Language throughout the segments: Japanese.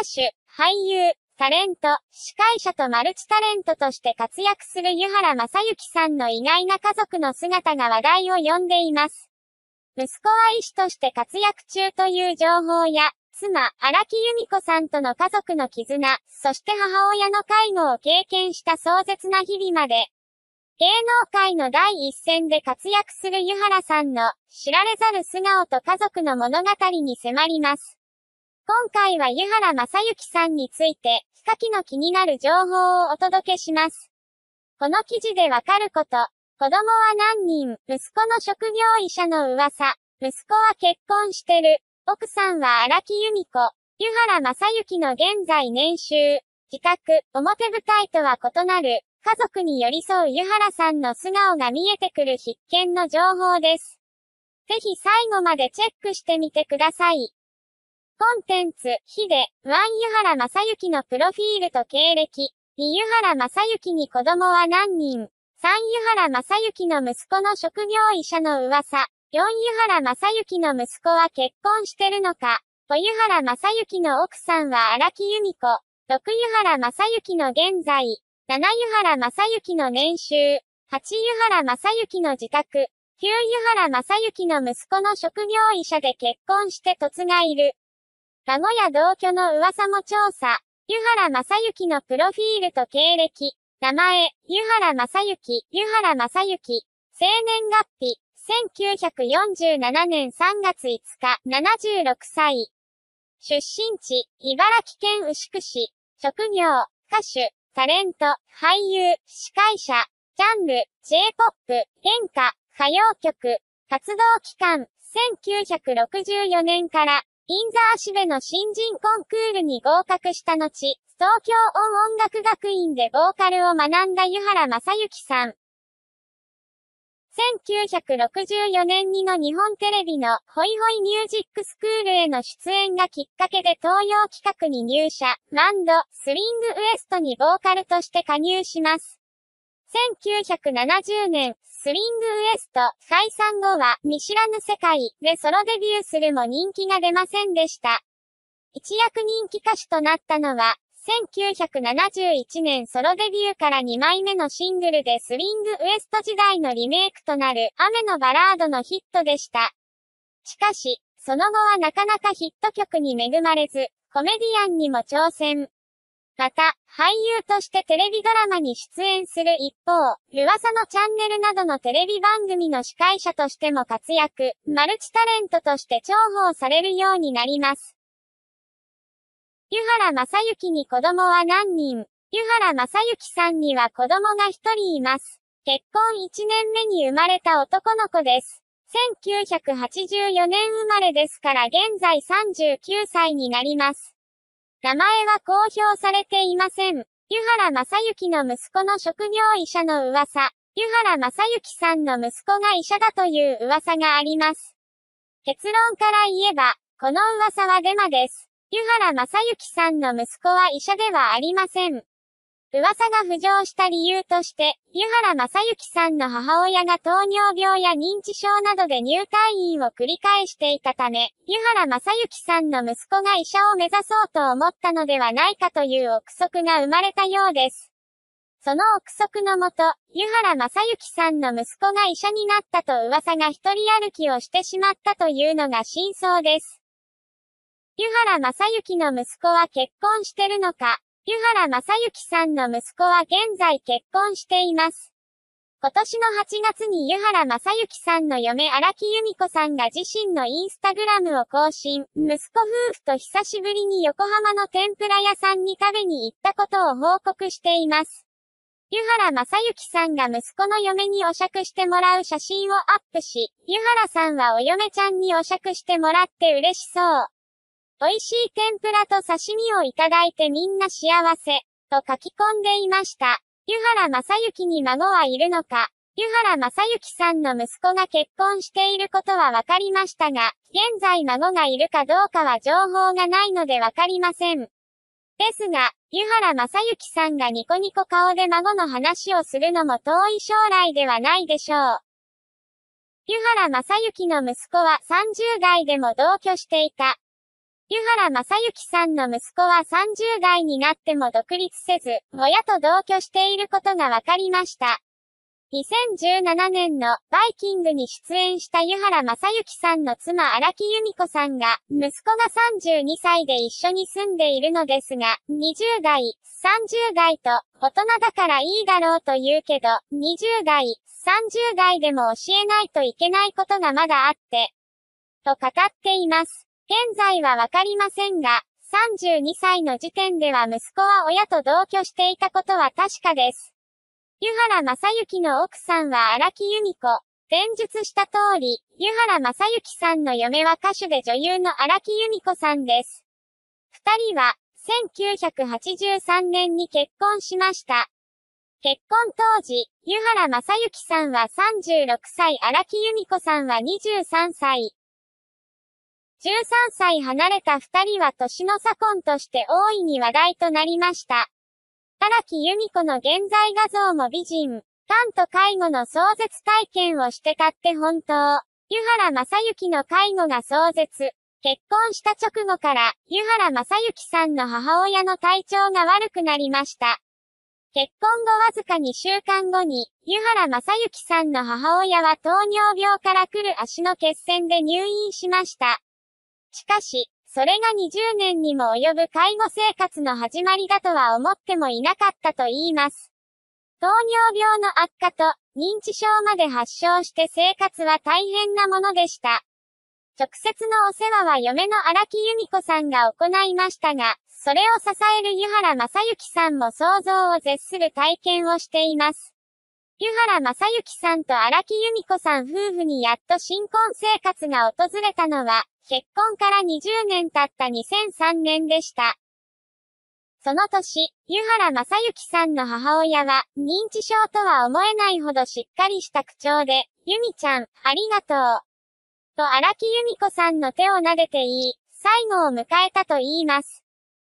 歌手、俳優、タレント、司会者とマルチタレントとして活躍する湯原正幸さんの意外な家族の姿が話題を呼んでいます。息子は医師として活躍中という情報や、妻、荒木由美子さんとの家族の絆、そして母親の介護を経験した壮絶な日々まで、芸能界の第一線で活躍する湯原さんの知られざる素顔と家族の物語に迫ります。今回は湯原正幸さんについて、ヒカキの気になる情報をお届けします。この記事でわかること、子供は何人、息子の職業医者の噂、息子は結婚してる、奥さんは荒木由美子、湯原正幸の現在年収、自宅、表舞台とは異なる、家族に寄り添う湯原さんの素顔が見えてくる必見の情報です。ぜひ最後までチェックしてみてください。コンテンツ、ヒデ、ワン湯原正幸のプロフィールと経歴。ラ・湯原正幸に子供は何人三湯原正幸の息子の職業医者の噂。四湯原正幸の息子は結婚してるのか五湯原正幸の奥さんは荒木由美子。六湯原正幸の現在。七湯原正幸の年収。八湯原正幸の自宅。九湯原正幸の息子の職業医者で結婚して突がいる。かごや同居の噂も調査。湯原正幸のプロフィールと経歴。名前、湯原正幸、湯原正幸。生年月日、1947年3月5日、76歳。出身地、茨城県牛久市。職業、歌手、タレント、俳優、司会者。ジャンル、J-POP、演歌、歌謡曲。活動期間、1964年からインザーシベの新人コンクールに合格した後、東京音音楽学院でボーカルを学んだ湯原正幸さん。1964年にの日本テレビのホイホイミュージックスクールへの出演がきっかけで東洋企画に入社、マンド、スリングウエストにボーカルとして加入します。1970年、スリングウエスト解散後は、見知らぬ世界でソロデビューするも人気が出ませんでした。一躍人気歌手となったのは、1971年ソロデビューから2枚目のシングルでスリングウエスト時代のリメイクとなる雨のバラードのヒットでした。しかし、その後はなかなかヒット曲に恵まれず、コメディアンにも挑戦。また、俳優としてテレビドラマに出演する一方、噂のチャンネルなどのテレビ番組の司会者としても活躍、マルチタレントとして重宝されるようになります。湯原正幸に子供は何人湯原正幸さんには子供が一人います。結婚1年目に生まれた男の子です。1984年生まれですから現在39歳になります。名前は公表されていません。湯原正幸の息子の職業医者の噂。湯原正幸さんの息子が医者だという噂があります。結論から言えば、この噂はデマです。湯原正幸さんの息子は医者ではありません。噂が浮上した理由として、湯原正幸さんの母親が糖尿病や認知症などで入退院を繰り返していたため、湯原正幸さんの息子が医者を目指そうと思ったのではないかという憶測が生まれたようです。その憶測のもと、湯原正幸さんの息子が医者になったと噂が一人歩きをしてしまったというのが真相です。湯原正幸の息子は結婚してるのか、湯原正幸さんの息子は現在結婚しています。今年の8月に湯原正幸さんの嫁荒木由美子さんが自身のインスタグラムを更新、息子夫婦と久しぶりに横浜の天ぷら屋さんに食べに行ったことを報告しています。湯原正幸さんが息子の嫁にお酌してもらう写真をアップし、湯原さんはお嫁ちゃんにお酌してもらって嬉しそう。美味しい天ぷらと刺身をいただいてみんな幸せ、と書き込んでいました。湯原正幸に孫はいるのか湯原正幸さんの息子が結婚していることは分かりましたが、現在孫がいるかどうかは情報がないので分かりません。ですが、湯原正幸さんがニコニコ顔で孫の話をするのも遠い将来ではないでしょう。湯原正幸の息子は30代でも同居していた。湯原正幸さんの息子は30代になっても独立せず、親と同居していることが分かりました。2017年のバイキングに出演した湯原正幸さんの妻荒木由美子さんが、息子が32歳で一緒に住んでいるのですが、20代、30代と、大人だからいいだろうと言うけど、20代、30代でも教えないといけないことがまだあって、と語っています。現在はわかりませんが、32歳の時点では息子は親と同居していたことは確かです。湯原正幸の奥さんは荒木由美子。伝述した通り、湯原正幸さんの嫁は歌手で女優の荒木由美子さんです。二人は、1983年に結婚しました。結婚当時、湯原正幸さんは36歳、荒木由美子さんは23歳。13歳離れた二人は年の差婚として大いに話題となりました。荒木由美子の現在画像も美人。パと介護の壮絶体験をしてたって本当。湯原正幸の介護が壮絶。結婚した直後から、湯原正幸さんの母親の体調が悪くなりました。結婚後わずか2週間後に、湯原正幸さんの母親は糖尿病から来る足の血栓で入院しました。しかし、それが20年にも及ぶ介護生活の始まりだとは思ってもいなかったと言います。糖尿病の悪化と認知症まで発症して生活は大変なものでした。直接のお世話は嫁の荒木由美子さんが行いましたが、それを支える湯原正幸さんも想像を絶する体験をしています。湯原正幸さんと荒木由美子さん夫婦にやっと新婚生活が訪れたのは、結婚から20年経った2003年でした。その年、湯原正幸さんの母親は、認知症とは思えないほどしっかりした口調で、由美ちゃん、ありがとう。と荒木由美子さんの手を撫でて言い、最後を迎えたと言います。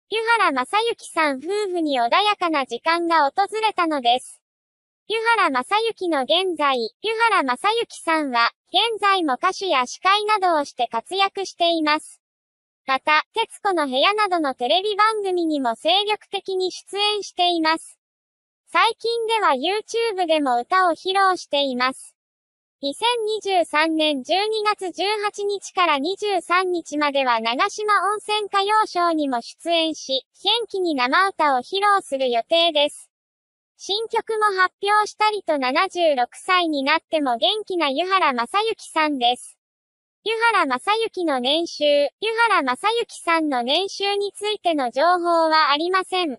湯原正幸さん夫婦に穏やかな時間が訪れたのです。湯原正幸の現在、湯原正幸さんは、現在も歌手や司会などをして活躍しています。また、徹子の部屋などのテレビ番組にも精力的に出演しています。最近では YouTube でも歌を披露しています。2023年12月18日から23日までは長島温泉歌謡賞にも出演し、元気に生歌を披露する予定です。新曲も発表したりと76歳になっても元気な湯原正幸さんです。湯原正幸の年収、湯原正幸さんの年収についての情報はありません。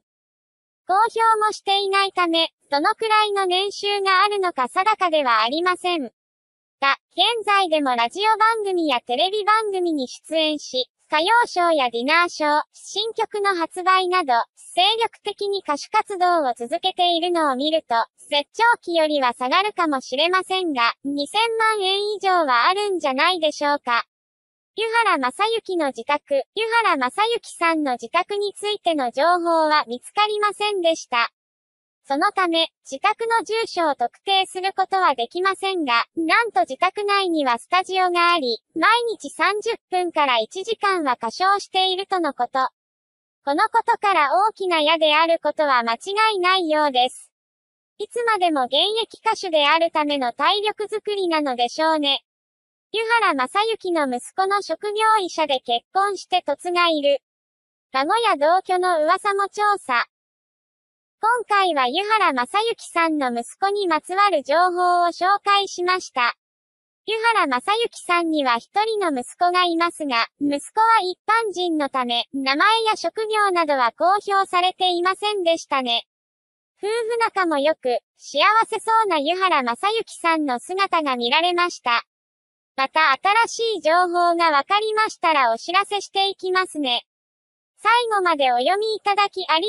公表もしていないため、どのくらいの年収があるのか定かではありません。が、現在でもラジオ番組やテレビ番組に出演し、歌謡賞やディナー賞、新曲の発売など、精力的に歌手活動を続けているのを見ると、絶頂期よりは下がるかもしれませんが、2000万円以上はあるんじゃないでしょうか。湯原正幸の自宅、湯原正幸さんの自宅についての情報は見つかりませんでした。そのため、自宅の住所を特定することはできませんが、なんと自宅内にはスタジオがあり、毎日30分から1時間は歌唱しているとのこと。このことから大きな矢であることは間違いないようです。いつまでも現役歌手であるための体力づくりなのでしょうね。湯原正幸の息子の職業医者で結婚して嫁がいる。孫や同居の噂も調査。今回は湯原正幸さんの息子にまつわる情報を紹介しました。湯原正幸さんには一人の息子がいますが、息子は一般人のため、名前や職業などは公表されていませんでしたね。夫婦仲も良く、幸せそうな湯原正幸さんの姿が見られました。また新しい情報が分かりましたらお知らせしていきますね。最後までお読みいただきあり